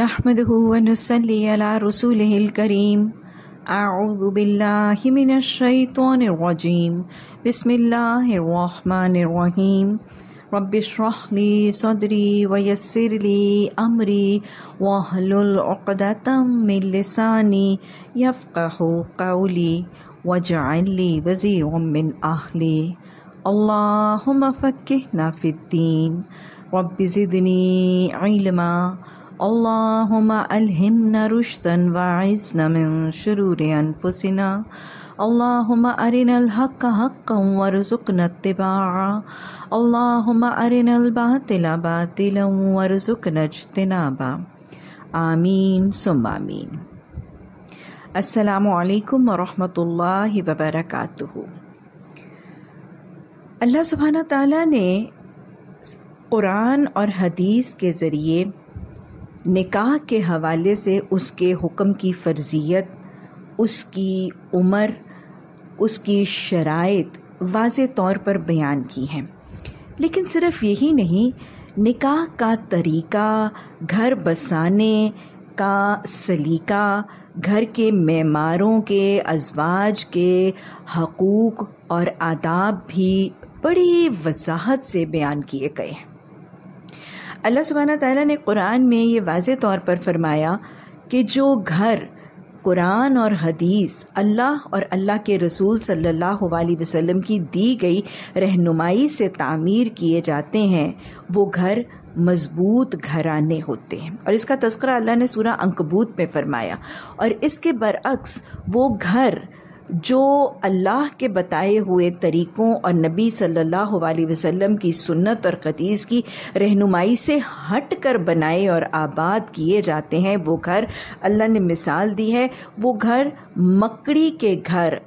नहमदूनसली रसूल करीम आउज़बिल्लिमिनशैतरजीम बसमीम रबिशरहली सदरी वयसरली अमरी वाहलतमिलसानी यफ़क़ो कौली वजाली वज़ी मिन आहली अल्लाह फ़क्ना फ़िद्दीन रबिज़नी इलमा اللهم ألهمنا رشدا وعزنا من شرور أنفسنا اللهم أرنا الحق حقا وارزقنا اتباعه اللهم أرنا الباطل باطلا وارزقنا اجتنابه آمين ثم آمين السلام عليكم ورحمة الله وبركاته अल्लाह सुबहाना ताला ने कुरान और हदीस के ज़रिए निकाह के हवाले से उसके हुक्म की फ़र्जियत उसकी उम्र उसकी शराइ वाज तौर पर बयान की हैं लेकिन सिर्फ यही नहीं निकाह का तरीका घर बसाने का सलीका घर के मेमारों के अजवाज के हकूक़ और आदाब भी बड़ी वजाहत से बयान किए गए हैं अल्लाह सुबहाना ताला ने कुरान में ये वाज तौर पर फरमाया कि जो घर कुरान और हदीस अल्लाह और अल्लाह के रसूल सल्लल्लाहु अलैहि वसल्लम की दी गई रहनुमाई से तामीर किए जाते हैं वो घर मजबूत घराने होते हैं और इसका तस्करा अल्लाह ने सूरा अंकबूत में फरमाया और इसके बरअक्स वो घर जो अल्लाह के बताए हुए तरीक़ों और नबी सल्लल्लाहु अलैहि वसल्लम की सुन्नत और कदीस की रहनुमाई से हट कर बनाए और आबाद किए जाते हैं वो घर अल्लाह ने मिसाल दी है वो घर मकड़ी के घर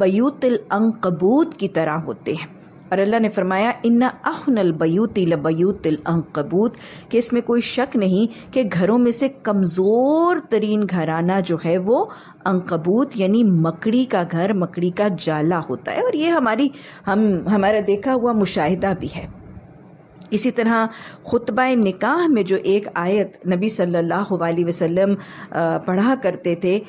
बयूतल अंकबूत की तरह होते हैं और अल्लाह ने फरमाया इन्ना अहनल बयूती लबयूतिल अंकबूत कि इसमें कोई शक नहीं कि घरों में से कमज़ोर तरीन घराना जो है वो अंकबूत यानी मकड़ी का घर मकड़ी का जाला होता है और ये हमारी हम हमारा देखा हुआ मुशाहिदा भी है इसी तरह खुतबा निकाह में जो एक आयत नबी सल्लल्लाहु अलैहि वसल्लम पढ़ा करते थे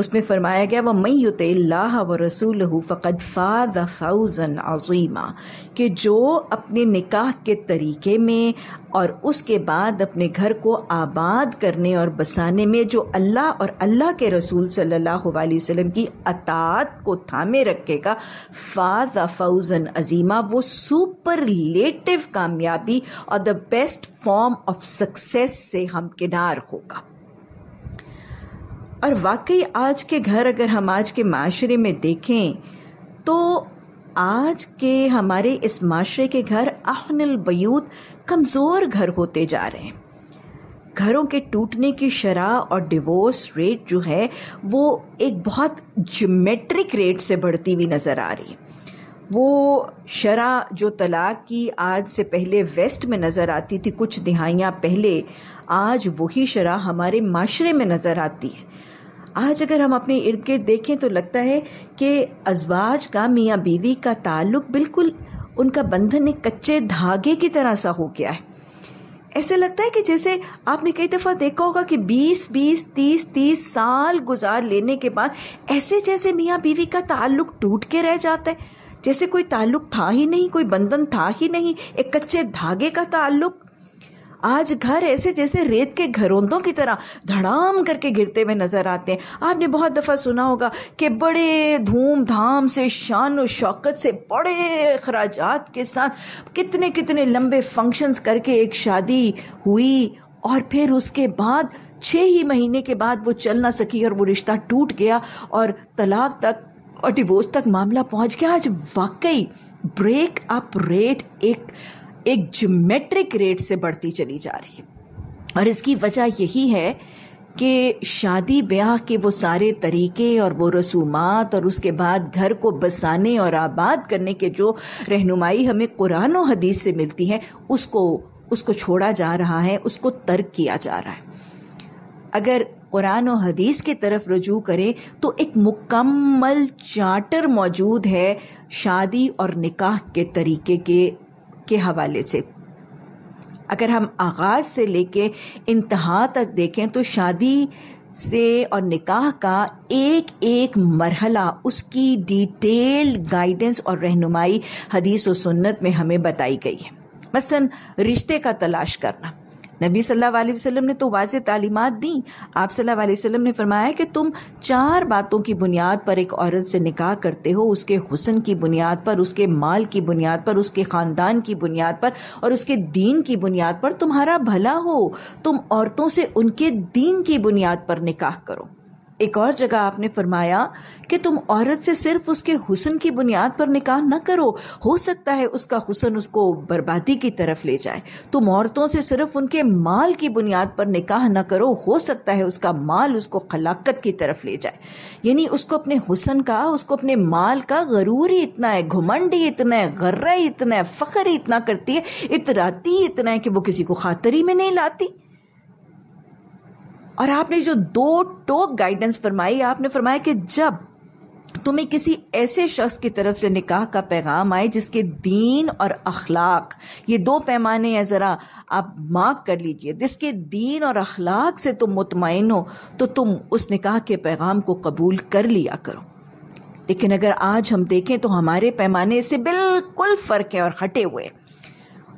उसमें फरमाया गया वह युत अल्लाह व रसूल फ़कद फ़ाज फ़ाउज़न अजीमा कि जो अपने निकाह के तरीके में और उसके बाद अपने घर को आबाद करने और बसाने में जो अल्लाह और अल्लाह के रसूल सल्लल्लाहु अलैहि वसल्लम की अतात को थामे रखेगा फ़ाज फ़ाउज़न अजीमा वो सुपरलेटिव कामयाबी और the best form of success से हमकिनार होगा और वाकई आज के घर अगर हम आज के माशरे में देखें तो आज के हमारे इस माशरे के घर आहनल बयूत कमज़ोर घर होते जा रहे हैं घरों के टूटने की शराह और डिवोर्स रेट जो है वो एक बहुत जोमेट्रिक रेट से बढ़ती हुई नज़र आ रही है वो शराह जो तलाक की आज से पहले वेस्ट में नज़र आती थी कुछ दिहाइयाँ पहले आज वही शराह हमारे माशरे में नज़र आती है आज अगर हम अपने इर्द गिर्द देखें तो लगता है कि अजवाज का मियाँ बीवी का ताल्लुक बिल्कुल उनका बंधन एक कच्चे धागे की तरह सा हो गया है ऐसे लगता है कि जैसे आपने कई दफ़ा देखा होगा कि 20, 20, 30, 30 साल गुजार लेने के बाद ऐसे जैसे मियाँ बीवी का ताल्लुक टूट के रह जाता है जैसे कोई ताल्लुक था ही नहीं कोई बंधन था ही नहीं एक कच्चे धागे का ताल्लुक आज घर ऐसे जैसे रेत के घरोंदों की तरह धड़ाम करके गिरते हुए नजर आते हैं आपने बहुत दफ़ा सुना होगा कि बड़े धूमधाम से शान और शौकत से बड़े अखराज के साथ कितने कितने लंबे फंक्शंस करके एक शादी हुई और फिर उसके बाद छः ही महीने के बाद वो चल ना सकी और वो रिश्ता टूट गया और तलाक तक और डिवोर्स तक मामला पहुंच गया आज वाकई ब्रेक अप रेट एक एक जोमेट्रिक रेट से बढ़ती चली जा रही है और इसकी वजह यही है कि शादी ब्याह के वो सारे तरीके और वो रसूमात और उसके बाद घर को बसाने और आबाद करने के जो रहनुमाई हमें कुरान और हदीस से मिलती है उसको उसको छोड़ा जा रहा है उसको तर्क किया जा रहा है अगर कुरान और हदीस की तरफ रजू करें तो एक मुकम्मल चार्टर मौजूद है शादी और निकाह के तरीके के के हवाले से अगर हम आगाज़ से लेके इंतहा तक देखें तो शादी से और निकाह का एक एक मरहला उसकी डिटेल्ड गाइडेंस और रहनुमाई हदीस व सुन्नत में हमें बताई गई है मसलन रिश्ते का तलाश करना नबी सल्लल्लाहु अलैहि वसल्लम ने तो वाज तालीमत दी आप सल्लल्लाहु अलैहि वसल्लम ने फरमाया कि तुम चार बातों की बुनियाद पर एक औरत से निकाह करते हो उसके हुसन की बुनियाद पर उसके माल की बुनियाद पर उसके ख़ानदान की बुनियाद पर और उसके दीन की बुनियाद पर तुम्हारा भला हो तुम औरतों से उनके दीन की बुनियाद पर निकाह करो एक और जगह आपने फरमाया कि तुम औरत से सिर्फ उसके हुसन की बुनियाद पर निकाह न करो हो सकता है उसका हुसन उसको बर्बादी की तरफ ले जाए तुम औरतों से सिर्फ उनके माल की बुनियाद पर निकाह न करो हो सकता है उसका माल उसको खलाकत की तरफ ले जाए यानी उसको अपने हुसन का उसको अपने माल का गरूर ही इतना है घुमंड ही इतना है गर्रा ही इतना है फ़ख्र ही इतना करती है इतराती ही इतना है कि वो किसी को खातरी में नहीं लाती और आपने जो दो टोक गाइडेंस फरमाई आपने फरमाया कि जब तुम्हें किसी ऐसे शख्स की तरफ से निकाह का पैगाम आए जिसके दीन और अखलाक ये दो पैमाने हैं ज़रा आप मार्क कर लीजिए जिसके दीन और अखलाक से तुम मुतमिन हो तो तुम उस निकाह के पैगाम को कबूल कर लिया करो लेकिन अगर आज हम देखें तो हमारे पैमाने से बिल्कुल फ़र्क है और हटे हुए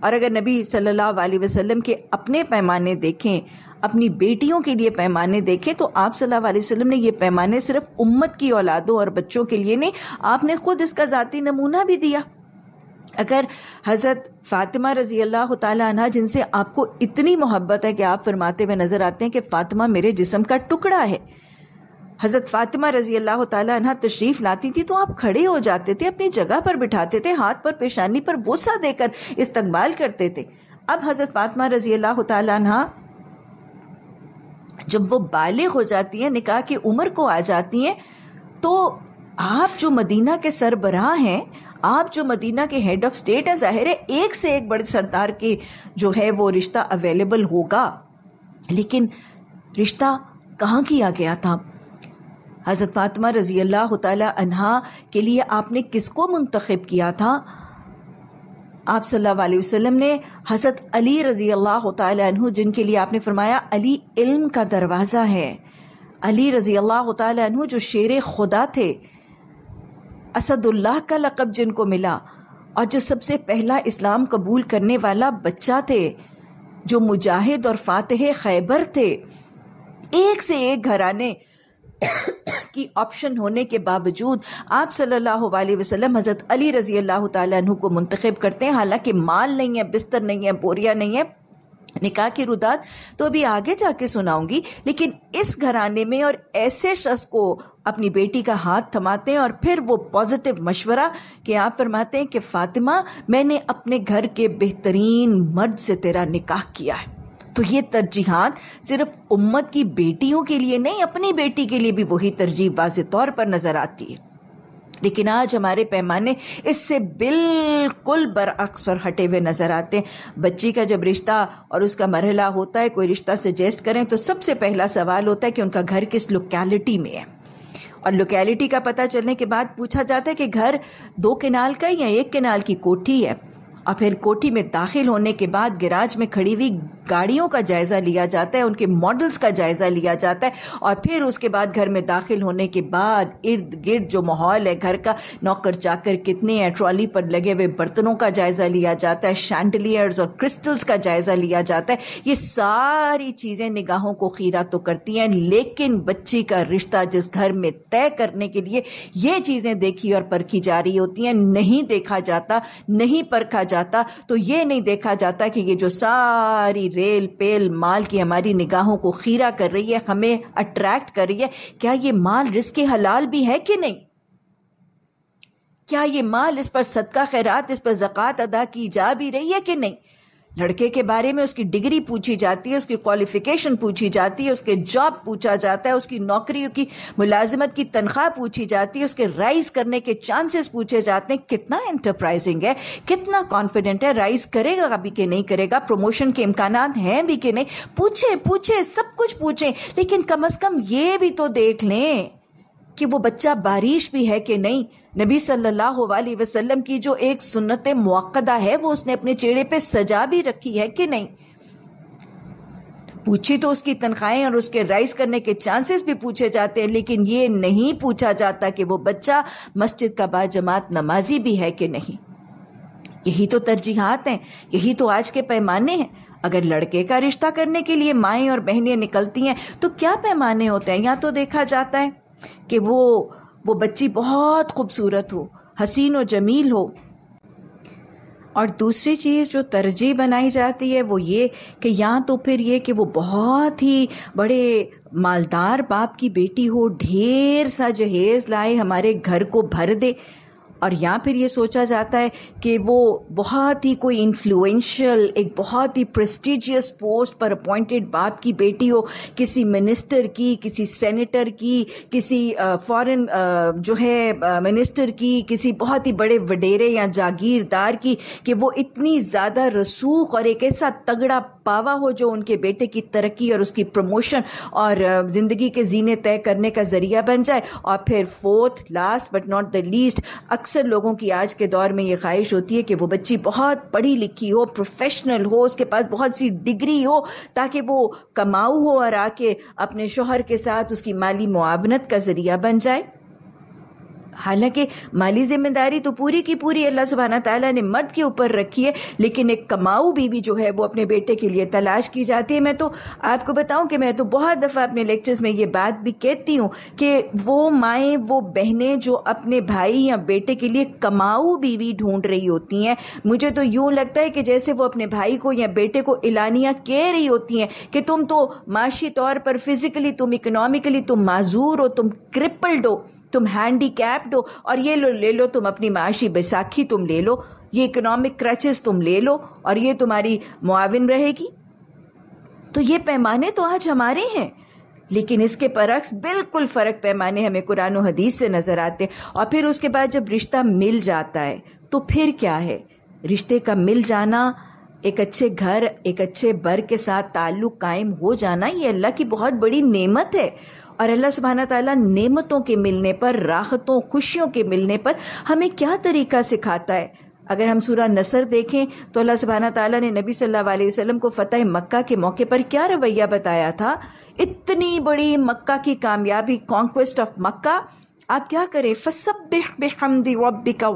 और अगर नबी सल्लल्लाहु अलैहि वसल्लम के अपने पैमाने देखें अपनी बेटियों के लिए पैमाने देखे तो आप सल्लल्लाहु अलैहि वसल्लम ने ये पैमाने सिर्फ उम्मत की औलादों और बच्चों के लिए नहीं आपने खुद इसका ज़ाती नमूना भी दिया अगर हज़रत फ़ातिमा रज़ी अल्लाह तह जिनसे आपको इतनी मोहब्बत है कि आप फरमाते हुए नज़र आते हैं कि फ़ातिमा मेरे जिसम का टुकड़ा है हज़रत फ़ातिमा रज़ी अल्लाह तह तशरीफ़ लाती थी तो आप खड़े हो जाते थे अपनी जगह पर बिठाते थे हाथ पर पेशानी पर बोसा देकर इस्तकबाल करते थे अब हज़रत फ़ातिमा रज़ी अल्लाह तह जब वो बालिग हो जाती हैं निकाह की उम्र को आ जाती हैं तो आप जो मदीना के सरबराह हैं आप जो मदीना के हेड ऑफ स्टेट हैं ज़ाहिर है एक से एक बड़े सरदार के जो है वो रिश्ता अवेलेबल होगा लेकिन रिश्ता कहाँ किया गया था हज़रत फातमा रज़ी अल्लाह तहा के लिए आपने किसको मुंतखब किया था आप सल्लल्लाहु अलैहि वसल्लम ने हसरत अली रज़ी अल्लाह तु जिनके लिए आपने फरमाया अली इल्म का दरवाज़ा है अली रज़ी अल्लाह तु जो शेर खुदा थे असदुल्लाह का लकब जिनको मिला और जो सबसे पहला इस्लाम कबूल करने वाला बच्चा थे जो मुजाहिद और फातह खैबर थे एक से एक घराने की ऑप्शन होने के बावजूद आप सल्लल्लाहु अलैहि वसल्लम हज़रत अली रज़ी अल्लाह तु को मुंतखब करते हैं हालांकि माल नहीं है बिस्तर नहीं है बोरिया नहीं है निकाह की रुदात तो अभी आगे जाके सुनाऊंगी लेकिन इस घराने में और ऐसे शख्स को अपनी बेटी का हाथ थमाते हैं और फिर वो पॉजिटिव मशवरा कि आप फरमाते हैं कि फातिमा मैंने अपने घर के बेहतरीन मर्द से तेरा निकाह किया है तो ये तरजीहत सिर्फ उम्मत की बेटियों के लिए नहीं अपनी बेटी के लिए भी वही तरजीह वाज तौर पर नज़र आती है लेकिन आज हमारे पैमाने इससे बिल्कुल बरअक्स और हटे हुए नज़र आते हैं बच्ची का जब रिश्ता और उसका मरहला होता है कोई रिश्ता सजेस्ट करें तो सबसे पहला सवाल होता है कि उनका घर किस लोकेलिटी में है और लोकेलिटी का पता चलने के बाद पूछा जाता है कि घर दो किनाल का या एक किनाल की कोठी है और फिर कोठी में दाखिल होने के बाद गिराज में खड़ी हुई गाड़ियों का जायज़ा लिया जाता है उनके मॉडल्स का जायज़ा लिया जाता है और फिर उसके बाद घर में दाखिल होने के बाद इर्द गिर्द जो माहौल है घर का नौकर चाकर कितने हैं ट्रॉली पर लगे हुए बर्तनों का जायज़ा लिया जाता है शैंडलियर्स और क्रिस्टल्स का जायज़ा लिया जाता है ये सारी चीज़ें निगाहों को खीरा तो करती हैं लेकिन बच्ची का रिश्ता जिस घर में तय करने के लिए ये चीज़ें देखी और परखी जा रही होती हैं नहीं देखा जाता नहीं परखा जाता जाता तो ये नहीं देखा जाता कि ये जो सारी रेल पेल माल की हमारी निगाहों को खीरा कर रही है हमें अट्रैक्ट कर रही है क्या ये माल रिस्क हलाल भी है कि नहीं क्या ये माल इस पर सदका खैरात इस पर जक़ात अदा की जा भी रही है कि नहीं लड़के के बारे में उसकी डिग्री पूछी जाती है उसकी क्वालिफिकेशन पूछी जाती है उसके जॉब पूछा जाता है उसकी नौकरी की मुलाजिमत की तनख्वाह पूछी जाती है उसके राइज करने के चांसेस पूछे जाते हैं कितना इंटरप्राइजिंग है कितना कॉन्फिडेंट है राइज करेगा अभी कि नहीं करेगा प्रमोशन के इम्कान हैं भी कि नहीं पूछे पूछे सब कुछ पूछे लेकिन कम अज कम ये भी तो देख लें कि वो बच्चा बारिश भी है कि नहीं नबी सल्लल्लाहु अलैहि वसल्लम की जो एक सुन्नत मुक्दा है वो उसने अपने चेहरे पे सजा भी रखी है कि नहीं पूछी तो उसकी तनख्वाहें और उसके राइज करने के चांसेस भी पूछे जाते हैं लेकिन ये नहीं पूछा जाता कि वो बच्चा मस्जिद का बाजमात नमाजी भी है कि नहीं यही तो तरजीहत हैं यही तो आज के पैमाने हैं अगर लड़के का रिश्ता करने के लिए माएँ और बहनें निकलती हैं तो क्या पैमाने होते हैं या तो देखा जाता है कि वो वो बच्ची बहुत खूबसूरत हो हसीन व जमील हो और दूसरी चीज़ जो तरजीह बनाई जाती है वो ये कि या तो फिर ये कि वो बहुत ही बड़े मालदार बाप की बेटी हो ढेर सा जहेज लाए हमारे घर को भर दे और या फिर ये सोचा जाता है कि वो बहुत ही कोई इन्फ्लुएंशियल एक बहुत ही प्रेस्टिजियस पोस्ट पर अपॉइंटेड बाप की बेटी हो किसी मिनिस्टर की किसी सेनेटर की किसी फॉरेन जो है मिनिस्टर की किसी बहुत ही बड़े वडेरे या जागीरदार की कि वो इतनी ज़्यादा रसूख और एक ऐसा तगड़ा पावा हो जो उनके बेटे की तरक्की और उसकी प्रमोशन और ज़िंदगी के जीने तय करने का ज़रिया बन जाए और फिर fourth last but not the least अक्सर लोगों की आज के दौर में ये ख्वाहिश होती है कि वो बच्ची बहुत पढ़ी लिखी हो प्रोफेशनल हो उसके पास बहुत सी डिग्री हो ताकि वो कमाऊ हो और आके अपने शोहर के साथ उसकी माली मुआवनत का ज़रिया बन जाए हालांकि माली जिम्मेदारी तो पूरी की पूरी अल्लाह सुबहाना तला ने मर्द के ऊपर रखी है लेकिन एक कमाऊ बीवी जो है वो अपने बेटे के लिए तलाश की जाती है मैं तो आपको बताऊं कि मैं तो बहुत दफ़ा अपने लेक्चर्स में ये बात भी कहती हूँ कि वो माएँ वो बहनें जो अपने भाई या बेटे के लिए कमाऊ बीवी ढूंढ रही होती हैं मुझे तो यूँ लगता है कि जैसे वो अपने भाई को या बेटे को इलानिया कह रही होती हैं कि तुम तो माशी तौर पर फिज़िकली तुम इकनॉमिकली तुम तो माजूर हो तुम क्रिपल्ड हो तुम हैंडी कैप्ड हो और ये लो ले लो तुम अपनी माशी बैसाखी तुम ले लो ये इकोनॉमिक क्रचेस तुम ले लो और ये तुम्हारी मुआविन रहेगी तो ये पैमाने तो आज हमारे हैं लेकिन इसके परक्स बिल्कुल फ़र्क पैमाने हमें कुरान हदीस से नज़र आते हैं और फिर उसके बाद जब रिश्ता मिल जाता है तो फिर क्या है रिश्ते का मिल जाना एक अच्छे घर एक अच्छे बर के साथ ताल्लुक़ कायम हो जाना ये अल्लाह की बहुत बड़ी नेमत है और अल्लाह सुबहाना तला नेमतों के मिलने पर राहतों खुशियों के मिलने पर हमें क्या तरीका सिखाता है अगर हम सूरा नसर देखें तो अल्लाह सुबहाना तला ने नबी सल्लल्लाहु अलैहि वसल्लम को फ़तेह मक्का के मौके पर क्या रवैया बताया था इतनी बड़ी मक्का की कामयाबी कॉन्क्वेस्ट ऑफ मक्का आप क्या करें फसब बेहमदी वब्बी का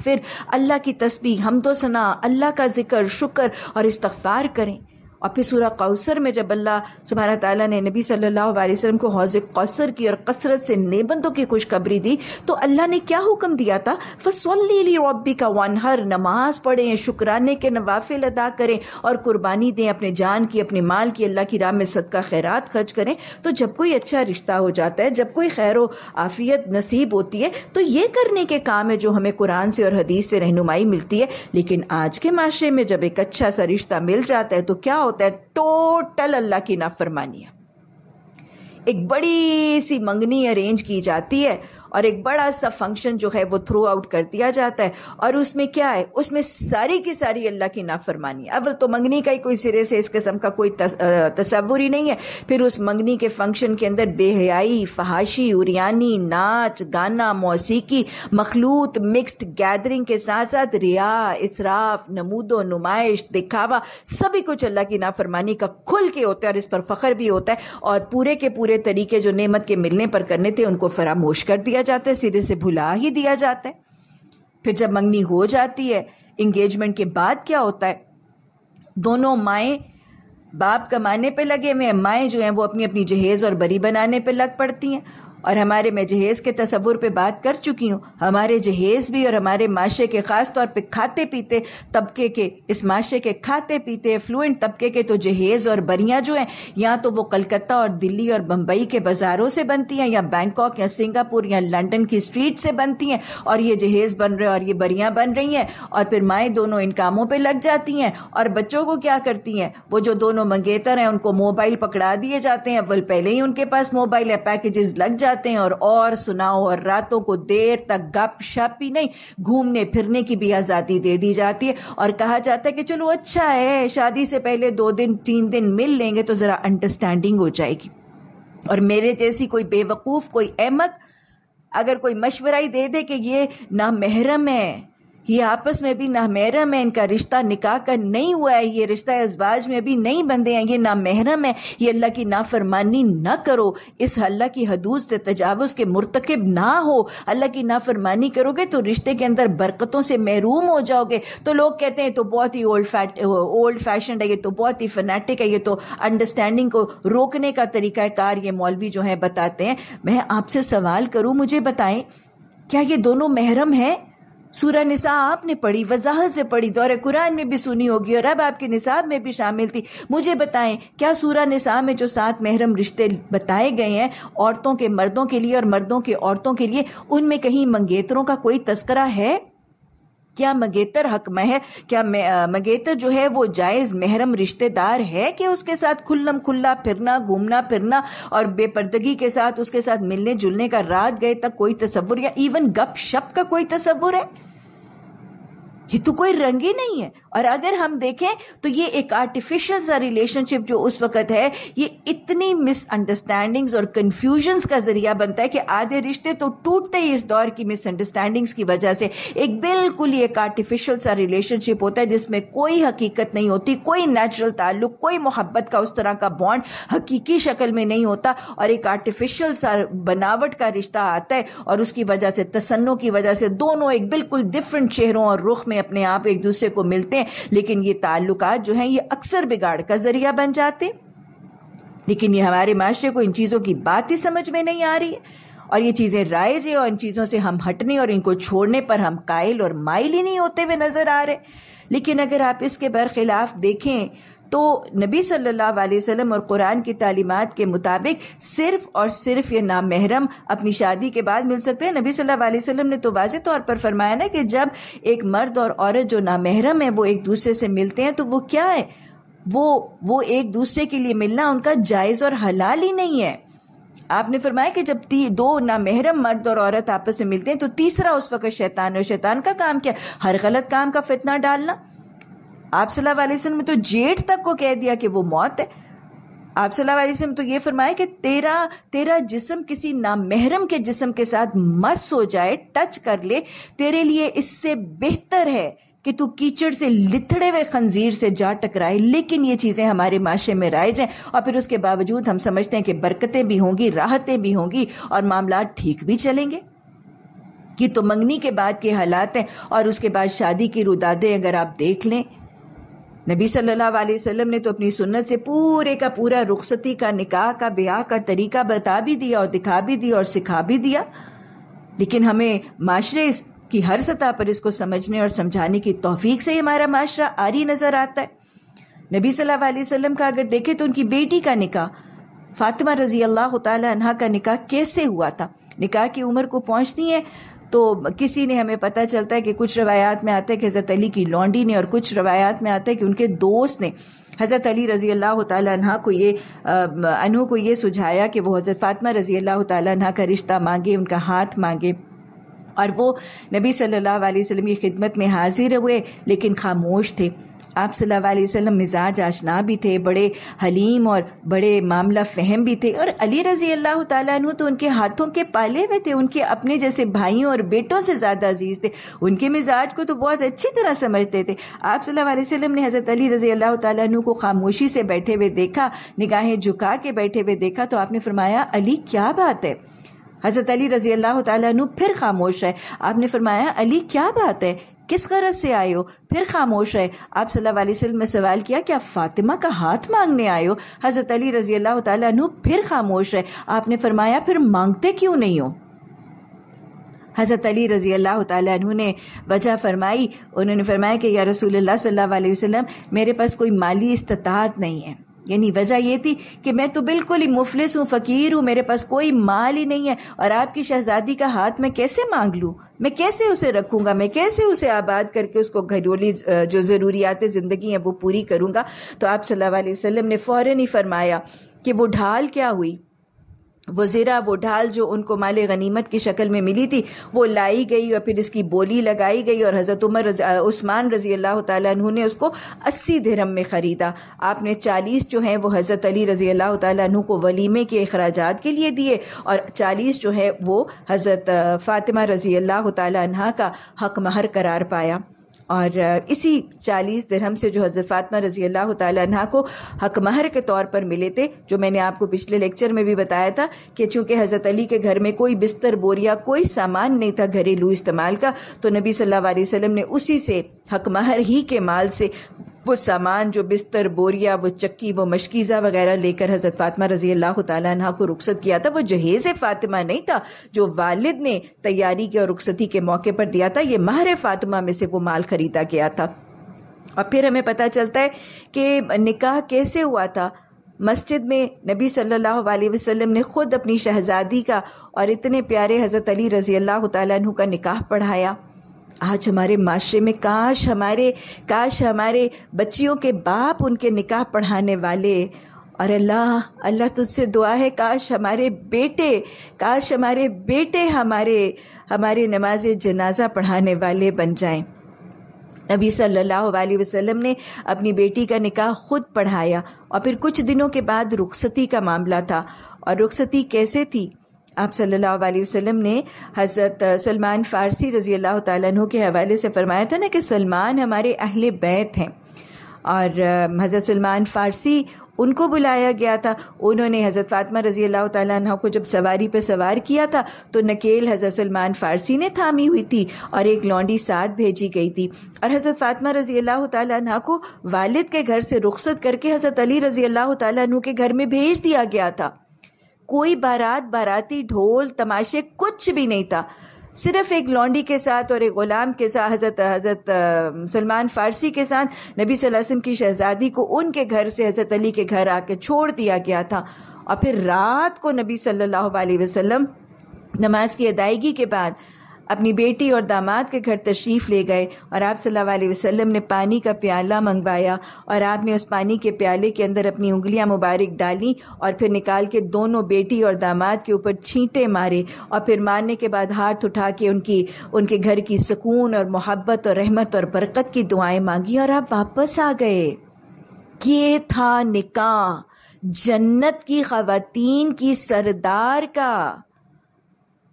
फिर अल्लाह की तस्बी सना अल्लाह का जिक्र शुक्र और इस्तफ़ार करें और फिर सूर्य कौसर में जब अल्लाह सुबहाना तला ने नबी सल्लल्लाहु अलैहि वसल्लम को हौज कौसर की और कसरत से नेबंदों की खुशखबरी दी तो अल्लाह ने क्या हुक्म दिया था फसली रबी का वनहर नमाज पढ़ें शुक्राने के नवाफिल अदा करें और कुर्बानी दें अपने जान की अपने माल की अल्लाह की राह में सदका खैरात खर्च करें तो जब कोई अच्छा रिश्ता हो जाता है जब कोई खैर आफियत नसीब होती है तो ये करने के काम है जो हमें कुरान से और हदीस से रहनुमाई मिलती है लेकिन आज के माशरे में जब एक अच्छा सा रिश्ता मिल जाता है तो क्या होता है टोटल अल्लाह की नाफरमानियाँ एक बड़ी सी मंगनी अरेंज की जाती है और एक बड़ा सा फंक्शन जो है वो थ्रू आउट कर दिया जाता है और उसमें क्या है उसमें सारी की सारी अल्लाह की नाफरमानी अब तो मंगनी का ही कोई सिरे से इस किस्म का कोई तस्वुरी ही नहीं है फिर उस मंगनी के फंक्शन के अंदर बेहयाई फहाशी उरियानी नाच गाना मौसीकी मखलूत मिक्सड गैदरिंग के साथ साथ रिया इसराफ नमूदो नुमाइश दिखावा सभी कुछ अल्लाह की नाफरमानी का खुल के होता है और इस पर फख्र भी होता है और पूरे के पूरे तरीके जो नेमत के मिलने पर करने थे उनको फरामोश कर दिया दिया जाता है सिरे से भुला ही दिया जाता है फिर जब मंगनी हो जाती है इंगेजमेंट के बाद क्या होता है दोनों माए बाप कमाने पे लगे हुए हैं माए जो हैं वो अपनी अपनी जहेज़ और बरी बनाने पे लग पड़ती हैं और हमारे मैं जहेज के तस्वुर पे बात कर चुकी हूँ हमारे जहेज भी और हमारे माशे के ख़ास तौर पे खाते पीते तबके के इस माशे के खाते पीते फ्लुएंट तबके के तो जहेज और बरियाँ जो हैं या तो वो कलकत्ता और दिल्ली और बम्बई के बाज़ारों से बनती हैं या बैंकॉक या सिंगापुर या लंडन की स्ट्रीट से बनती हैं और ये जहेज बन रहे और ये बरियाँ बन रही हैं और फिर माएँ दोनों इन कामों पर लग जाती हैं और बच्चों को क्या करती हैं वो जो दोनों मंगेतर हैं उनको मोबाइल पकड़ा दिए जाते हैं अव्वल पहले ही उनके पास मोबाइल है पैकेजेस लग जाते हैं और और सुनाओ और रातों को देर तक गप शप ही नहीं घूमने फिरने की भी आज़ादी दे दी जाती है और कहा जाता है कि चलो अच्छा है शादी से पहले दो दिन तीन दिन मिल लेंगे तो ज़रा अंडरस्टैंडिंग हो जाएगी और मेरे जैसी कोई बेवकूफ़ कोई अहमक अगर कोई मशवरा ही दे दे कि ये ना महरम है ये आपस में भी ना महरम है इनका रिश्ता निकाह का नहीं हुआ है ये रिश्ता इसबाज में भी नहीं बंधे हैं ये ना महरम है ये अल्लाह की नाफरमानी ना करो इस अल्लाह की हदूद से तजावज़ के मुरतकब ना हो अल्लाह की नाफरमानी करोगे तो रिश्ते के अंदर बरकतों से महरूम हो जाओगे तो लोग कहते हैं तो बहुत ही ओल्ड फैट ओल्ड फैशन है ये तो बहुत ही फनेटिक है ये तो अंडरस्टैंडिंग को रोकने का तरीका कार ये मौलवी जो है बताते हैं मैं आपसे सवाल करूँ मुझे बताएं क्या ये दोनों महरम हैं सूरा निसा आपने पढ़ी वजाहत से पढ़ी दौरे कुरान में भी सुनी होगी और अब आपके निसाब में भी शामिल थी मुझे बताएं क्या सूरा निसा में जो सात महरम रिश्ते बताए गए हैं औरतों के मर्दों के लिए और मर्दों के औरतों के लिए उनमें कहीं मंगेतरों का कोई तस्करा है क्या मगेतर हक में है क्या मगेतर जो है वो जायज़ महरम रिश्तेदार है कि उसके साथ खुल्लम खुल्ला फिरना घूमना फिरना और बेपर्दगी के साथ उसके साथ मिलने जुलने का रात गए तक कोई तस्वुर या इवन गप शप का कोई तस्वुर है ये तो कोई रंग ही नहीं है और अगर हम देखें तो ये एक आर्टिफिशियल सा रिलेशनशिप जो उस वक्त है ये इतनी मिसअंडरस्टैंडिंग्स और कन्फ्यूजन्स का जरिया बनता है कि आधे रिश्ते तो टूटते ही इस दौर की मिसअंडरस्टैंडिंग्स की वजह से एक बिल्कुल ही एक आर्टिफिशियल सा रिलेशनशिप होता है जिसमें कोई हकीकत नहीं होती कोई नेचुरल ताल्लुक कोई मोहब्बत का उस तरह का बॉन्ड हकीकी शक्ल में नहीं होता और एक आर्टिफिशियल सा बनावट का रिश्ता आता है और उसकी वजह से तसन्नों की वजह से दोनों एक बिल्कुल डिफरेंट चेहरों और रुख में अपने आप एक दूसरे को मिलते हैं हैं लेकिन ये ताल्लुक जो हैं ये अक्सर बिगाड़ का जरिया बन जाते लेकिन ये हमारे माशरे को इन चीज़ों की बात ही समझ में नहीं आ रही है और ये चीज़ें राइज है और इन चीज़ों से हम हटने और इनको छोड़ने पर हम कायल और माइल ही नहीं होते हुए नज़र आ रहे लेकिन अगर आप इसके बरखिलाफ देखें तो नबी सल्लल्लाहु अलैहि वसल्लम और कुरान की तालीमत के मुताबिक सिर्फ और सिर्फ ये नामहरम अपनी शादी के बाद मिल सकते हैं नबी सल्लल्लाहु अलैहि वसल्लम ने तो वाज तौर पर फरमाया ना कि जब एक मर्द और औरत जो नामहरम है वो एक दूसरे से मिलते हैं तो वो क्या है वो वो एक दूसरे के लिए मिलना उनका जायज़ और हलाल ही नहीं है आपने फरमाया कि जब ती दो नामहरम मर्द और औरत आपस में मिलते हैं तो तीसरा उस वक्त शैतान और शैतान का काम क्या हर गलत काम का फितना डालना आप सल्लाम ने तो जेठ तक को कह दिया कि वो मौत है आप सल्लाम तो ये फरमाया कि तेरा तेरा जिसम किसी नामहरम के जिसम के साथ मस हो जाए टच कर ले तेरे लिए इससे बेहतर है कि तू कीचड़ से लिथड़े हुए खंजीर से जा टकराए लेकिन ये चीज़ें हमारे माशरे में राय जाए और फिर उसके बावजूद हम समझते हैं कि बरकतें भी होंगी राहतें भी होंगी और मामला ठीक भी चलेंगे ये तो मंगनी के बाद के हालात हैं और उसके बाद शादी की रुदादें अगर आप देख लें नबी सल्लल्लाहु अलैहि वसल्लम ने तो अपनी सुन्नत से पूरे का पूरा रुखसती का निकाह का ब्याह का तरीका बता भी दिया और दिखा भी दिया और सिखा भी दिया लेकिन हमें माशरे की हर सतह पर इसको समझने और समझाने की तोफीक से ही हमारा माशरा आरी नज़र आता है नबी सल्लल्लाहु अलैहि वसल्लम का अगर देखें तो उनकी बेटी का निकाह फातिमा रजी अल्लाह तहा का निकाह कैसे हुआ था निकाह की उम्र को पहुंचती है तो किसी ने हमें पता चलता है कि कुछ रवायात में आता है कि हज़रत अली की लॉन्डी ने और कुछ रवायात में आता है कि उनके दोस्त ने हज़रत अली रज़ी अल्लाह तह को ये अनु को ये सुझाया कि वो हज़रत फ़ातमा रज़ी अल्लाह तह का रिश्ता मांगे उनका हाथ मांगे और वो नबी सल्लल्लाहु अलैहि वसल्लम की खिदमत में हाजिर हुए लेकिन खामोश थे आप सल्लल्लाहु अलैहि वसल्लम मिजाज आशना भी थे बड़े हलीम और बड़े मामला फहम भी थे और अली रज़ी अल्लाह तु तो उनके हाथों के पाले हुए थे उनके अपने जैसे भाइयों और बेटों से ज़्यादा अजीज़ थे उनके मिजाज को तो बहुत अच्छी तरह समझते थे आप सल्लल्लाहु अलैहि वसल्लम ने हज़रत अली रज़ी अल्लाह तु को खामोशी से बैठे हुए देखा निगाहें झुका के बैठे हुए देखा तो आपने फरमाया अली क्या बात है हज़रत अली रज़ी अल्लाह तु फिर खामोश है आपने फरमाया अली क्या बात है किस गरज से आयो फिर खामोश है आप सल्लल्लाहु अलैहि वसल्लम ने सवाल किया कि आप फातिमा का हाथ मांगने आयो हज़रत अली रज़ी अल्लाह तु फिर खामोश है आपने फरमाया फिर मांगते क्यों नहीं हो हज़रत अली रज़ी अल्लाह तु ने वजह फरमाई उन्होंने फरमाया कि या रसूल सल्लल्लाहु वसलम मेरे पास कोई माली इस्तात नहीं है यानी वजह यह थी कि मैं तो बिल्कुल ही मुफलिस हूँ फ़कीर हूँ मेरे पास कोई माल ही नहीं है और आपकी शहज़ादी का हाथ मैं कैसे मांग लूँ मैं कैसे उसे रखूँगा मैं कैसे उसे आबाद करके उसको घरेली जो ज़रूरियात ज़िंदगी हैं वो पूरी करूँगा तो आप सल्ला वसम ने फ़ौर ही फरमाया कि वो ढाल क्या हुई वजीरा वो ढाल जो उनको माल गनीमत की शक्ल में मिली थी वो लाई गई और फिर इसकी बोली लगाई गई और हज़रत उमर उस्मान रज़ी अल्लाह तु ने उसको अस्सी धरम में ख़रीदा आपने चालीस जो हैं वो हज़रत अली रज़ी अल्लाह तु को वलीमे के अखराज के लिए दिए और चालीस जो है वो हज़रत फ़ातिमा रज़ी अल्लाह तह का हक महर करार पाया और इसी चालीस दरहम से जो हज़रत फ़ातमा रज़ी अल्लाह तह को हक महर के तौर पर मिले थे जो मैंने आपको पिछले लेक्चर में भी बताया था कि चूंकि हज़रत अली के घर में कोई बिस्तर बोरिया कोई सामान नहीं था घरेलू इस्तेमाल का तो नबी सल्लल्लाहु अलैहि वसल्लम ने उसी से हक महर ही के माल से वो सामान जो बिस्तर बोरिया वो चक्की वो मशकीज़ा वगैरह लेकर हज़रत फातिमा रजी अल्लाह तह को रुखसत किया था वो जहेज़ फ़ातिमा नहीं था जो वालिद ने तैयारी के और रुखसती के मौके पर दिया था ये माहर फ़ातिमा में से वो माल ख़रीदा गया था और फिर हमें पता चलता है कि निकाह कैसे हुआ था मस्जिद में नबी सल्लल्लाहु अलैहि वसल्लम ने ख़ुद अपनी शहज़ादी का और इतने प्यारे हज़रत अली रज़ी अल्लाह तु का निकाह पढ़ाया आज हमारे माशरे में काश हमारे काश हमारे बच्चियों के बाप उनके निकाह पढ़ाने वाले और अल्लाह अल्लाह तुझसे दुआ है काश हमारे बेटे काश हमारे बेटे हमारे हमारे नमाज जनाजा पढ़ाने वाले बन जाएं नबी सल्लल्लाहु अलैहि वसल्लम ने अपनी बेटी का निकाह खुद पढ़ाया और फिर कुछ दिनों के बाद रुखसती का मामला था और रुखसती कैसे थी आप सल्लल्लाहु अलैहि वसल्लम ने हज़रत सलमान फ़ारसी रज़ी अल्लाह तु के हवाले से फरमाया था ना कि सलमान हमारे अहल बैत हैं और हज़रत सलमान फ़ारसी उनको बुलाया गया था उन्होंने हज़रत फ़ातिमा रज़ी अल्लाह तु को जब सवारी पर सवार किया था तो नकेल हज़रत सलमान फ़ारसी ने थामी हुई थी और एक लौंडी साथ भेजी गई थी और हज़रत फ़ातिमा रज़ी अल्लाह तु को वालिद के घर से रुख्सत करके हज़रत अली रज़ी अल्लाह तु के घर में भेज दिया गया था कोई बारात बाराती ढोल तमाशे कुछ भी नहीं था सिर्फ एक लौंडी के साथ और एक गुलाम के साथ हजरत हजरत सलमान फारसी के साथ नबी वसल्लम की शहजादी को उनके घर से हजरत अली के घर आके छोड़ दिया गया था और फिर रात को नबी सल्लल्लाहु अलैहि वसल्लम नमाज की अदायगी के बाद अपनी बेटी और दामाद के घर तशरीफ़ ले गए और आप सल्लल्लाहु अलैहि वसल्लम ने पानी का प्याला मंगवाया और आपने उस पानी के प्याले के अंदर अपनी उंगलियां मुबारक डाली और फिर निकाल के दोनों बेटी और दामाद के ऊपर छींटे मारे और फिर मारने के बाद हाथ उठा के उनकी उनके घर की सुकून और मोहब्बत और रहमत और बरकत की दुआएं मांगी और आप वापस आ गए ये था निका जन्नत की खातन की सरदार का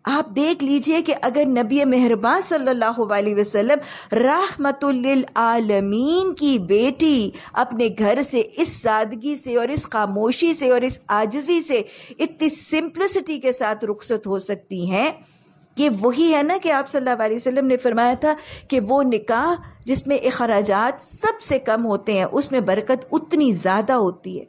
आप देख लीजिए कि अगर नबी मेहरबान सल्लल्लाहु अलैहि वसल्लम रहमतुल आलमीन की बेटी अपने घर से इस सादगी से और इस खामोशी से और इस आजजी से इतनी सिंप्लिसिटी के साथ रुखसत हो सकती हैं ये वही है ना कि आप सल्लल्लाहु अलैहि वसल्लम ने फरमाया था कि वो निकाह जिसमें अखराज सबसे कम होते हैं उसमें बरकत उतनी ज़्यादा होती है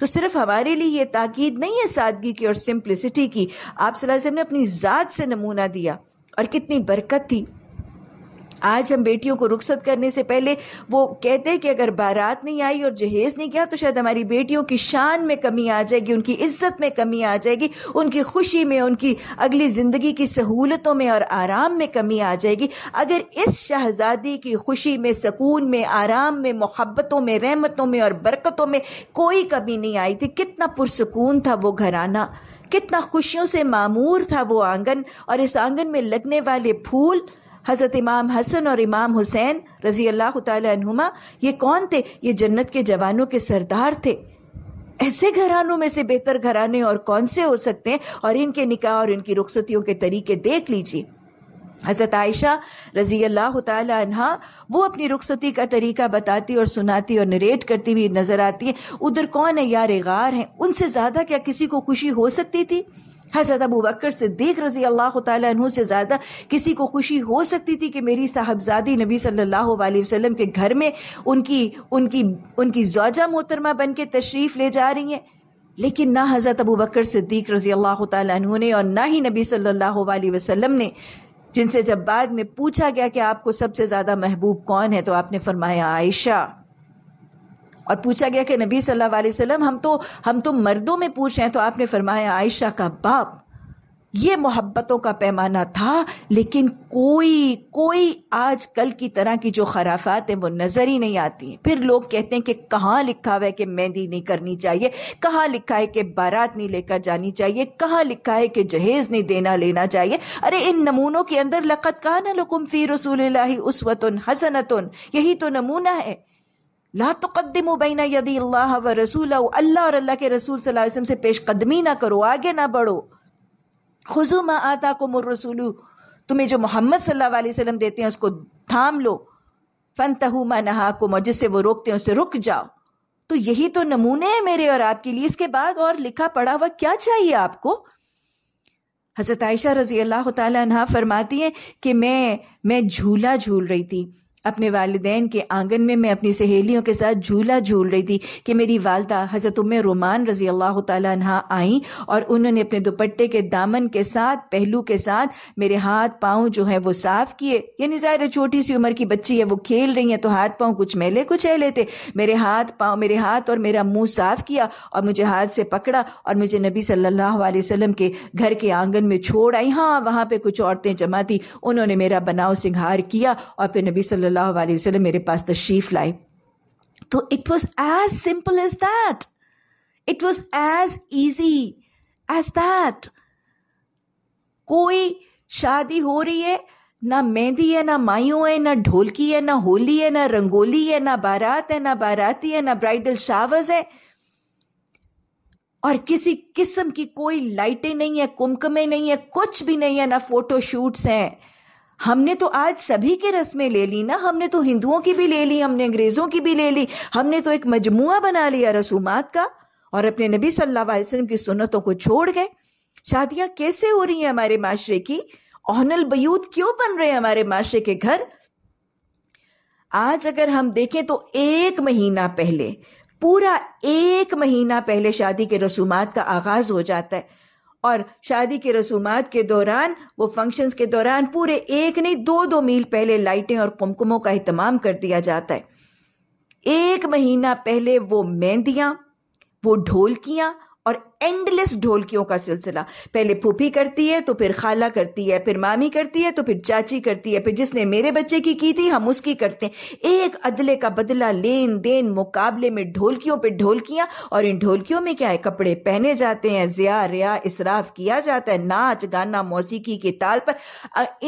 तो सिर्फ हमारे लिए ये ताकीद नहीं है सादगी की और सिंप्लिसिटी की आप सलाह ने अपनी ज़ात से नमूना दिया और कितनी बरकत थी आज हम बेटियों को रुखसत करने से पहले वो कहते हैं कि अगर बारात नहीं आई और जहेज नहीं किया तो शायद हमारी बेटियों की शान में कमी आ जाएगी उनकी इज्जत में कमी आ जाएगी उनकी खुशी में उनकी अगली ज़िंदगी की सहूलतों में और आराम में कमी आ जाएगी अगर इस शहज़ादी की खुशी में सकून में आराम में मोहब्बतों में रहमतों में और बरकतों में कोई कमी नहीं आई थी कितना पुरसकून था वो घराना कितना खुशियों से मामूर था वो आंगन और इस आंगन में लगने वाले फूल हज़रत इमाम हसन और इमाम हुसैन रज़ी अल्लाह तुमा ये कौन थे ये जन्नत के जवानों के सरदार थे ऐसे घरानों में से बेहतर घराने और कौन से हो सकते हैं और इनके निकाह और इनकी रुखसतियों के तरीके देख लीजिए हज़रत आयशा रजी अल्लाह तहा वो अपनी रुखसती का तरीका बताती और सुनाती और नरेट करती हुई नज़र आती है उधर कौन है यार गार हैं उनसे ज़्यादा क्या किसी को खुशी हो सकती थी हजरत अबू बकर देख रजी अल्लाह तु से ज़्यादा किसी को खुशी हो सकती थी कि मेरी साहबजादी नबी सल्लल्लाहु अलैहि वसल्लम के घर में उनकी उनकी उनकी जौजा मोहतरमा बन के तशरीफ़ ले जा रही हैं लेकिन ना हज़रत अबू बकर सिद्दीक रजी अल्लाह तु ने और ना ही नबी सल्लल्लाहु अलैहि वसल्लम ने जिनसे जब बाद में पूछा गया कि आपको सबसे ज़्यादा महबूब कौन है तो आपने फरमाया आयशा और पूछा गया कि नबी सल्लल्लाहु अलैहि वसल्लम हम तो हम तो मर्दों में पूछ रहे हैं तो आपने फरमाया आयशा का बाप ये मोहब्बतों का पैमाना था लेकिन कोई कोई आज कल की तरह की जो खराफात हैं वो नज़र ही नहीं आती हैं फिर लोग कहते हैं कि कहाँ लिखा हुआ है कि मेहंदी नहीं करनी चाहिए कहाँ लिखा है कि बारात नहीं लेकर जानी चाहिए कहाँ लिखा है कि जहेज़ नहीं देना लेना चाहिए अरे इन नमूनों के अंदर लकत कहा ना लुकुम फ़ी रसूल उसवत हसनत यही तो नमूना है ला तकदम बैना यदि अल्लाह व रसूल अल्लाह और अल्लाह के रसूल सलाम से पेश कदमी ना करो आगे ना बढ़ो खुजू मा आता को मुरसूल तुम्हें जो मोहम्मद सल्लल्लाहु अलैहि वसल्लम देते हैं उसको थाम लो फन मा नहा को जिससे वो रोकते हैं उसे रुक जाओ तो यही तो नमूने हैं मेरे और आपके लिए इसके बाद और लिखा पढ़ा हुआ क्या चाहिए आपको हजरत आयशा रजी अल्लाह तहा फरमाती है कि मैं मैं झूला झूल रही थी अपने वालदेन के आंगन में मैं अपनी सहेलियों के साथ झूला झूल रही थी कि मेरी वालदा हज़रत उम रोमान रजी अल्लाह तहा आई और उन्होंने अपने दुपट्टे के दामन के साथ पहलू के साथ मेरे हाथ पाँव जो है वो साफ़ किए यानी ज़ाहिर छोटी सी उम्र की बच्ची है वो खेल रही है तो हाथ पाँव कुछ मेले कुछ है थे मेरे हाथ पाँव मेरे हाथ और मेरा मुंह साफ़ किया और मुझे हाथ से पकड़ा और मुझे नबी सल्ला वसलम के घर के आंगन में छोड़ आई हाँ वहां पर कुछ औरतें जमा थी उन्होंने मेरा बनाव सिंगार किया और फिर नबी सल्ला सल्लल्लाहु अलैहि वसल्लम मेरे पास तशरीफ़ लाए तो it was as simple as that it was as easy as that कोई शादी हो रही है ना मेहंदी है ना माइयों है ना ढोलकी है ना होली है ना रंगोली है ना बारात है ना बाराती है ना ब्राइडल शावर्स है और किसी किस्म की कोई लाइटें नहीं है कुमकमे नहीं है कुछ भी नहीं है ना फोटो शूट्स हैं हमने तो आज सभी के रस्में ले ली ना हमने तो हिंदुओं की भी ले ली हमने अंग्रेजों की भी ले ली हमने तो एक मजमुआ बना लिया रसूमात का और अपने नबी सल्लल्लाहु अलैहि वसल्लम की सुन्नतों को छोड़ गए शादियां कैसे हो रही हैं हमारे माशरे की ओहनल बयूत क्यों बन रहे हैं हमारे माशरे के घर आज अगर हम देखें तो एक महीना पहले पूरा एक महीना पहले शादी के रसूमात का आगाज हो जाता है और शादी के रसूमात के दौरान वो फंक्शंस के दौरान पूरे एक नहीं दो दो मील पहले लाइटें और कुमकुमों का अहतमाम कर दिया जाता है एक महीना पहले वो मेहंदियाँ वो ढोलकियाँ और एंडलेस ढोलकियों का सिलसिला पहले फूफी करती है तो फिर खाला करती है फिर मामी करती है तो फिर चाची करती है फिर जिसने मेरे बच्चे की की थी हम उसकी करते हैं एक अदले का बदला लेन देन मुकाबले में ढोलकियों पर ढोलकियां और इन ढोलकियों में क्या है कपड़े पहने जाते हैं जिया रिया इसराफ किया जाता है नाच गाना मौसीकी के ताल पर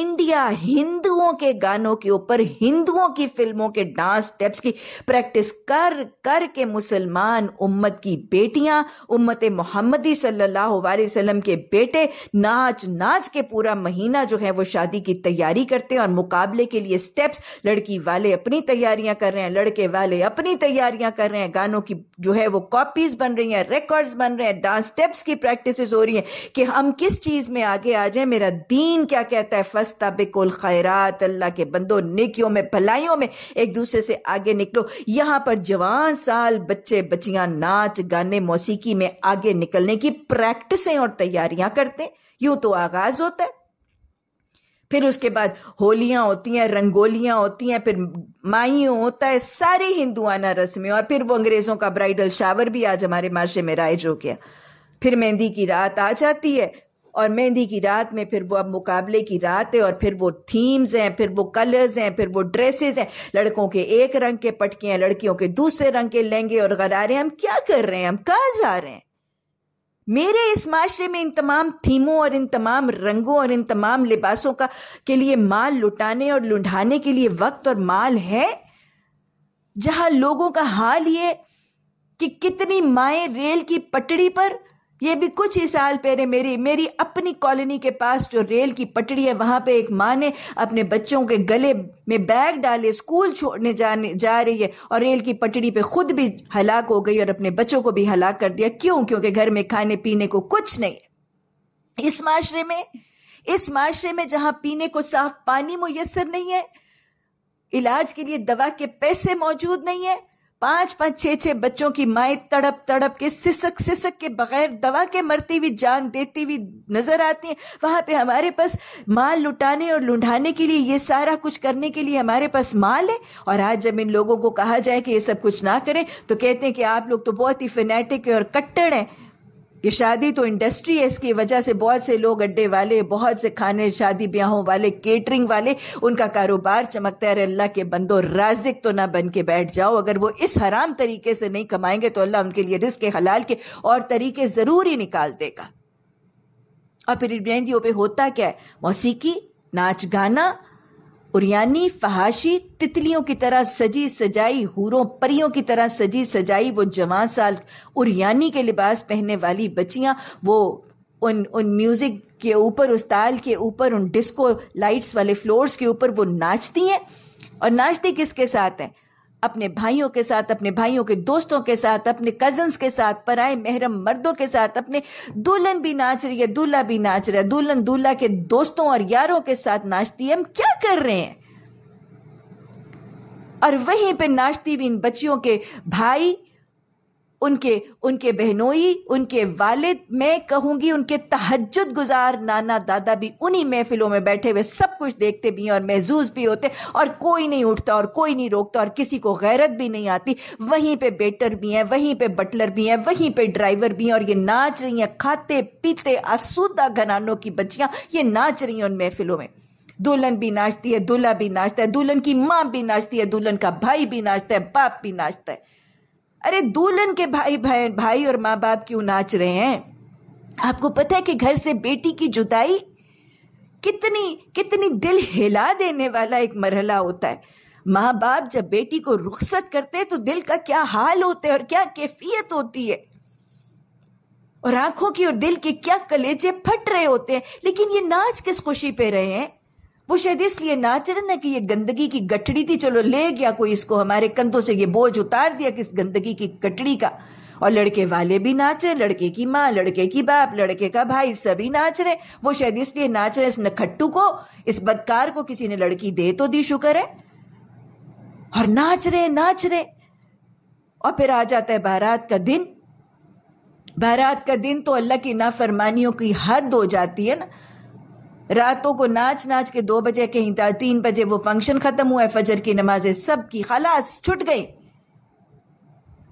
इंडिया हिंदुओं के गानों के ऊपर हिंदुओं की फिल्मों के डांस स्टेप्स की प्रैक्टिस कर कर के मुसलमान उम्मत की बेटियां उम्मत मोहम्मद मोहम्मदी सल्लल्लाहु अलैहि वसल्लम के बेटे नाच नाच के पूरा महीना जो है वो शादी की तैयारी करते हैं और मुकाबले के लिए स्टेप्स लड़की वाले अपनी तैयारियां कर रहे हैं लड़के वाले अपनी तैयारियां कर रहे हैं गानों की जो है वो कॉपीज बन रही हैं रिकॉर्ड्स बन रहे हैं डांस स्टेप्स की प्रैक्टिस हो रही है कि हम किस चीज़ में आगे आ जाए मेरा दीन क्या कहता है फस्ता बिकुल खैरात अल्लाह के बंदो नेकियों में भलाइयों में एक दूसरे से आगे निकलो यहां पर जवान साल बच्चे बच्चियां नाच गाने मौसीकी में आगे निकल निकलने की प्रैक्टिसें और तैयारियां करते हैं यूं तो आगाज होता है फिर उसके बाद होलियां होती हैं रंगोलियां होती हैं फिर माइयों होता है सारे हिंदुआना रस्में और फिर वो अंग्रेजों का ब्राइडल शावर भी आज हमारे माशे में राइज हो गया फिर मेहंदी की रात आ जाती है और मेहंदी की रात में फिर वो अब मुकाबले की रात है और फिर वो थीम्स हैं फिर वो कलर्स हैं फिर वो ड्रेसेस हैं लड़कों के एक रंग के पटके हैं लड़कियों के दूसरे रंग के लहंगे और गरारे हम क्या कर रहे हैं हम कहाँ जा रहे हैं मेरे इस माशरे में इन तमाम थीमों और इन तमाम रंगों और इन तमाम लिबासों का के लिए माल लुटाने और लुढ़ाने के लिए वक्त और माल है जहां लोगों का हाल ये कि कितनी माए रेल की पटड़ी पर ये भी कुछ ही साल पहले मेरी मेरी अपनी कॉलोनी के पास जो रेल की पटड़ी है वहां पे एक माँ ने अपने बच्चों के गले में बैग डाले स्कूल छोड़ने जाने जा रही है और रेल की पटड़ी पे खुद भी हलाक हो गई और अपने बच्चों को भी हलाक कर दिया क्यों क्योंकि घर में खाने पीने को कुछ नहीं है इस माशरे में इस माशरे में जहां पीने को साफ पानी मुयसर नहीं है इलाज के लिए दवा के पैसे मौजूद नहीं है पांच पांच छह छह बच्चों की माए तड़प तड़प के सिसक सिसक के बगैर दवा के मरती हुई जान देती हुई नजर आती है वहां पे हमारे पास माल लुटाने और लुढ़ाने के लिए ये सारा कुछ करने के लिए हमारे पास माल है और आज जब इन लोगों को कहा जाए कि ये सब कुछ ना करें तो कहते हैं कि आप लोग तो बहुत ही फिनेटिक और कट्टर हैं ये शादी तो इंडस्ट्री है इसकी वजह से बहुत से लोग अड्डे वाले बहुत से खाने शादी ब्याहों वाले केटरिंग वाले उनका कारोबार चमकता है अल्लाह के बंदो राजिक तो ना बन के बैठ जाओ अगर वो इस हराम तरीके से नहीं कमाएंगे तो अल्लाह उनके लिए रिस्क हलाल के और तरीके ज़रूर ही निकाल देगा और फिर इब्राहिम पर होता क्या है मौसीकी नाच गाना और यानी फहाशी तितलियों की तरह सजी सजाई हूरों परियों की तरह सजी सजाई वो जवान साल उरियानी के लिबास पहनने वाली बच्चियां वो उन उन म्यूज़िक के ऊपर उस ताल के ऊपर उन डिस्को लाइट्स वाले फ्लोर्स के ऊपर वो नाचती हैं और नाचती किसके साथ हैं अपने भाइयों के साथ अपने भाइयों के दोस्तों के साथ अपने कजन्स के साथ पराए महरम मर्दों के साथ अपने दुल्हन भी नाच रही है दूल्हा भी नाच रहा है दुल्हन दूल्हा के दोस्तों और यारों के साथ नाचती है हम क्या कर रहे हैं और वहीं पे नाचती भी इन बच्चियों के भाई उनके उनके बहनोई उनके वालिद मैं कहूंगी उनके तहजद गुजार नाना दादा भी उन्हीं महफिलों में बैठे हुए सब कुछ देखते भी हैं और महजूज भी होते और कोई नहीं उठता और कोई नहीं रोकता और किसी को गैरत भी नहीं आती वहीं पे बेटर भी हैं वहीं पे बटलर भी हैं वहीं पे ड्राइवर भी हैं और ये नाच रही हैं खाते पीते आसूदा घनानों की बच्चियाँ ये नाच रही हैं उन महफिलों में दुल्हन भी नाचती है दूल्हा भी नाचता है दुल्हन की माँ भी नाचती है दुल्हन का भाई भी नाचता है बाप भी नाचता है अरे दुल्हन के भाई भाई भाई और माँ बाप क्यों नाच रहे हैं आपको पता है कि घर से बेटी की जुदाई कितनी कितनी दिल हिला देने वाला एक मरहला होता है माँ बाप जब बेटी को रुखसत करते तो दिल का क्या हाल होता है और क्या कैफियत होती है और आंखों की और दिल के क्या कलेजे फट रहे होते हैं लेकिन ये नाच किस खुशी पे रहे हैं वो शायद इसलिए ना चढ़ना कि ये गंदगी की गठड़ी थी चलो ले गया कोई इसको हमारे कंधों से ये बोझ उतार दिया किस गंदगी की गठड़ी का और लड़के वाले भी नाच रहे लड़के की माँ लड़के की बाप लड़के का भाई सभी नाच रहे वो शायद इसलिए नाच रहे इस नखट्टू को इस बदकार को किसी ने लड़की दे तो दी शुक्र है और नाच रहे नाच रहे और फिर आ जाता है बारात का दिन बारात का दिन तो अल्लाह की नाफरमानियों की हद हो जाती है ना रातों को नाच नाच के दो बजे कहीं था तीन बजे वो फंक्शन खत्म हुआ है फजर की नमाजें सब की खलास छुट गई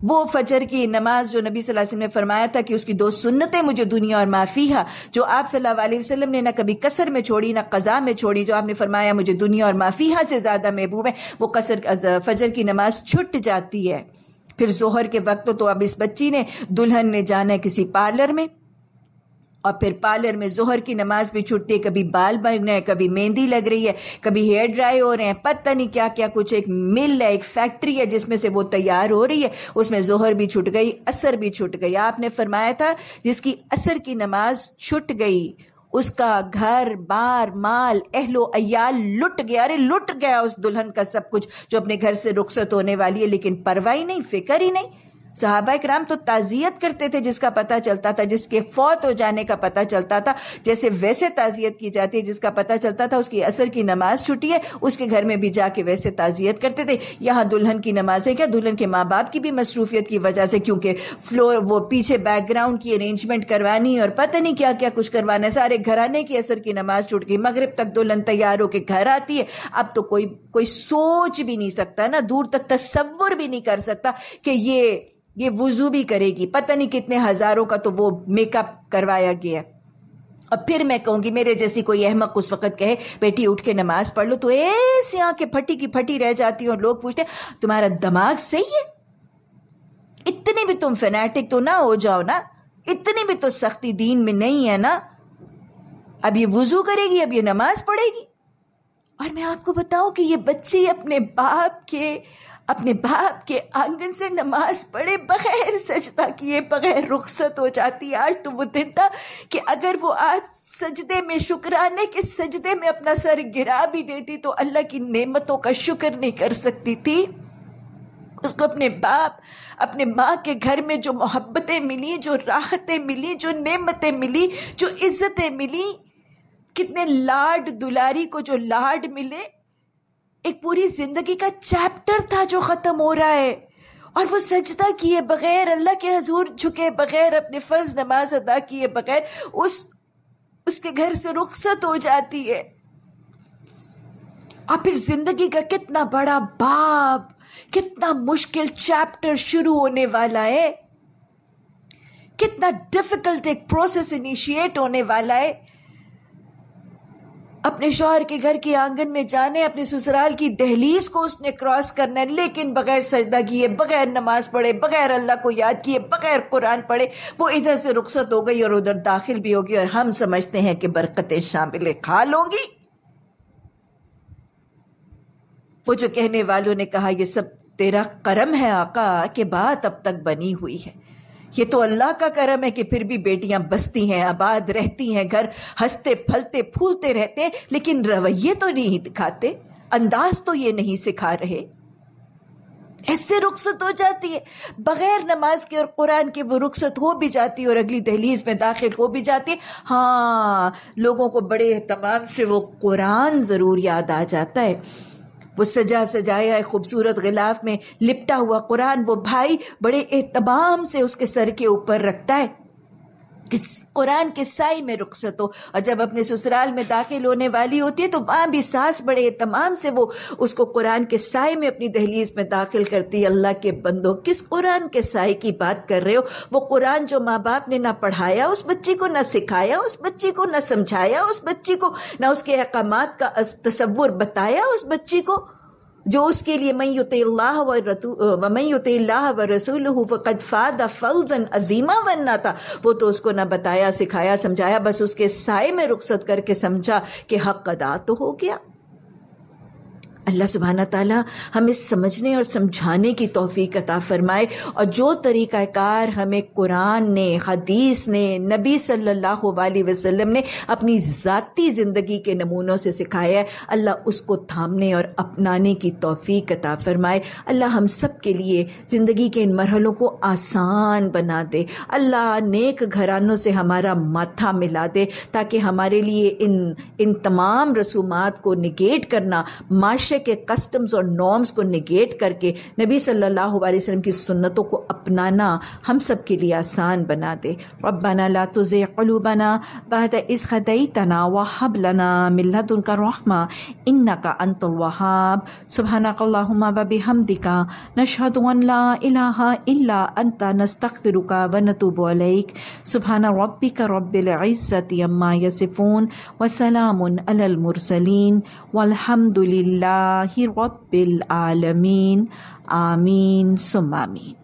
वो फजर की नमाज जो नबी सल्लल्लाहु अलैहि वसल्लम ने फरमाया था कि उसकी दो सुन्नतें मुझे दुनिया और माफिया जो आप सल्लल्लाहु अलैहि वसल्लम ने ना कभी कसर में छोड़ी ना कज़ा में छोड़ी जो आपने फरमाया मुझे दुनिया और माफिया से ज़्यादा महबूब है वो कसर फजर की नमाज छुट जाती है फिर जोहर के वक्त तो अब इस बच्ची ने दुल्हन ने जाना है किसी पार्लर में और फिर पार्लर में जोहर की नमाज भी छुटती है कभी बाल बन रहे हैं कभी मेहंदी लग रही है कभी हेयर ड्राई हो रहे हैं पता नहीं क्या क्या कुछ एक मिल है एक फैक्ट्री है जिसमें से वो तैयार हो रही है उसमें जोहर भी छुट गई असर भी छुट गई आपने फरमाया था जिसकी असर की नमाज छुट गई उसका घर बार माल अहलो अयाल लुट गया अरे लुट गया उस दुल्हन का सब कुछ जो अपने घर से रुखसत होने वाली है लेकिन परवाही नहीं फिक्र ही नहीं सहाबा कराम तो ताजियत करते थे जिसका पता चलता था जिसके फौत हो जाने का पता चलता था जैसे वैसे ताजियत की जाती है जिसका पता चलता था उसकी असर की नमाज छुट्टी है उसके घर में भी जाके वैसे ताजियत करते थे यहाँ दुल्हन की नमाजें क्या दुल्हन के माँ बाप की भी मसरूफियत की वजह से क्योंकि फ्लोर वो पीछे बैकग्राउंड की अरेंजमेंट करवानी और पता नहीं क्या क्या कुछ करवाना सारे घराने की असर की नमाज छुट गई मगरब तक दुल्हन तैयार होकर घर आती है अब तो कोई कोई सोच भी नहीं सकता ना दूर तक तस्वर भी नहीं कर सकता कि ये ये वजू भी करेगी पता नहीं कितने हजारों का तो वो मेकअप करवाया गया अब फिर मैं कहूंगी मेरे जैसी कोई अहमक उस वक्त कहे बेटी उठ के नमाज पढ़ लो तो ऐसे आके फटी की फटी रह जाती और लोग पूछते तुम्हारा दिमाग सही है इतने भी तुम फेनेटिक तो ना हो जाओ ना इतनी भी तो सख्ती दीन में नहीं है ना अब ये वजू करेगी अब ये नमाज पढ़ेगी और मैं आपको बताऊं कि ये बच्चे अपने बाप के अपने बाप के आंगन से नमाज पढ़े बगैर सजदा किए बगैर रुखसत हो जाती आज तो वो दिन था कि अगर वो आज सजदे में शुक्राने के सजदे में अपना सर गिरा भी देती तो अल्लाह की नेमतों का शुक्र नहीं कर सकती थी उसको अपने बाप अपने माँ के घर में जो मोहब्बतें मिली जो राहतें मिली जो नेमतें मिली जो इज्जतें मिली कितने लाड दुलारी को जो लाड मिले एक पूरी जिंदगी का चैप्टर था जो खत्म हो रहा है और वो सजदा किए बगैर अल्लाह के हजूर झुके बगैर अपने फर्ज नमाज अदा किए बगैर उस उसके घर से रुखसत हो जाती है और फिर जिंदगी का कितना बड़ा बाब कितना मुश्किल चैप्टर शुरू होने वाला है कितना डिफिकल्ट एक प्रोसेस इनिशिएट होने वाला है अपने शोहर के घर के आंगन में जाने अपने ससुराल की दहलीज को उसने क्रॉस करना है लेकिन बगैर सजदा किए बगैर नमाज पढ़े बगैर अल्लाह को याद किए बगैर कुरान पढ़े वो इधर से रुखसत हो गई और उधर दाखिल भी होगी और हम समझते हैं कि बरकतें शामिल खा लूंगी वो जो कहने वालों ने कहा यह सब तेरा करम है आका के बात अब तक बनी हुई है ये तो अल्लाह का करम है कि फिर भी बेटियां बसती हैं आबाद रहती हैं घर हंसते फलते फूलते रहते हैं लेकिन रवैये तो नहीं दिखाते अंदाज तो ये नहीं सिखा रहे ऐसे रुखसत हो जाती है बगैर नमाज के और कुरान के वो रुखसत हो भी जाती है और अगली दहलीज में दाखिल हो भी जाती है हाँ लोगों को बड़े तमाम से वो कुरान ज़रूर याद आ जाता है वो सजा सजाया खूबसूरत गिलाफ में लिपटा हुआ कुरान वो भाई बड़े एहतमाम से उसके सर के ऊपर रखता है किस कुरान के साई में रुखसत हो और जब अपने ससुराल में दाखिल होने वाली होती है तो वहाँ भी सांस बड़े तमाम से वो उसको कुरान के साय में अपनी दहलीज में दाखिल करती है अल्लाह के बंदो किस कुरान के साय की बात कर रहे हो वो कुरान जो माँ बाप ने ना पढ़ाया उस बच्ची को ना सिखाया उस बच्ची को ना समझाया उस बच्ची को ना उसके अहकाम का तस्वुर बताया उस बच्ची को जो उसके लिए मई व व रसूल अजीमा बनना था वो तो उसको ना बताया सिखाया समझाया बस उसके साय में रुख्सत करके समझा कि हक अदा तो हो गया अल्लाह सुबहाना ताला हमें समझने और समझाने की तोफ़ी अता फरमाए और जो तरीक़ाकार हमें कुरान ने हदीस ने नबी सल्लल्लाहु अलैहि वसल्लम ने अपनी ज़ाती ज़िंदगी के नमूनों से सिखाया है अल्लाह उसको थामने और अपनाने की तोफ़ी अता फरमाए अल्लाह हम सब के लिए ज़िंदगी के इन मरहलों को आसान बना दे अल्लाह नेक घरानों से हमारा माथा मिला दे ताकि हमारे लिए इन इन तमाम रसूमात को निगेट करना माशा दूसरे के कस्टम्स और नॉर्म्स को निगेट करके नबी सल्लल्लाहु अलैहि वसल्लम की सुन्नतों को अपनाना हम सब के लिए आसान बना दे रब्बाना ला तुज़े क़लूबना बाद इस खदई तना वहब लना मिल्लत उनका रहमा इन्ना का अंतल वहाब सुबहाना बबी हमदिका नशहद इलाहा इल्ला अंता नस्तगफिरुका व नतूबु अलैक सुबहाना रब्बिका रब्बिल इज़्ज़ति अम्मा यसिफून व सलामुन अलल मुरसलीन वलहम्दुलिल्लाह لله رب العالمين آمين ثم آمين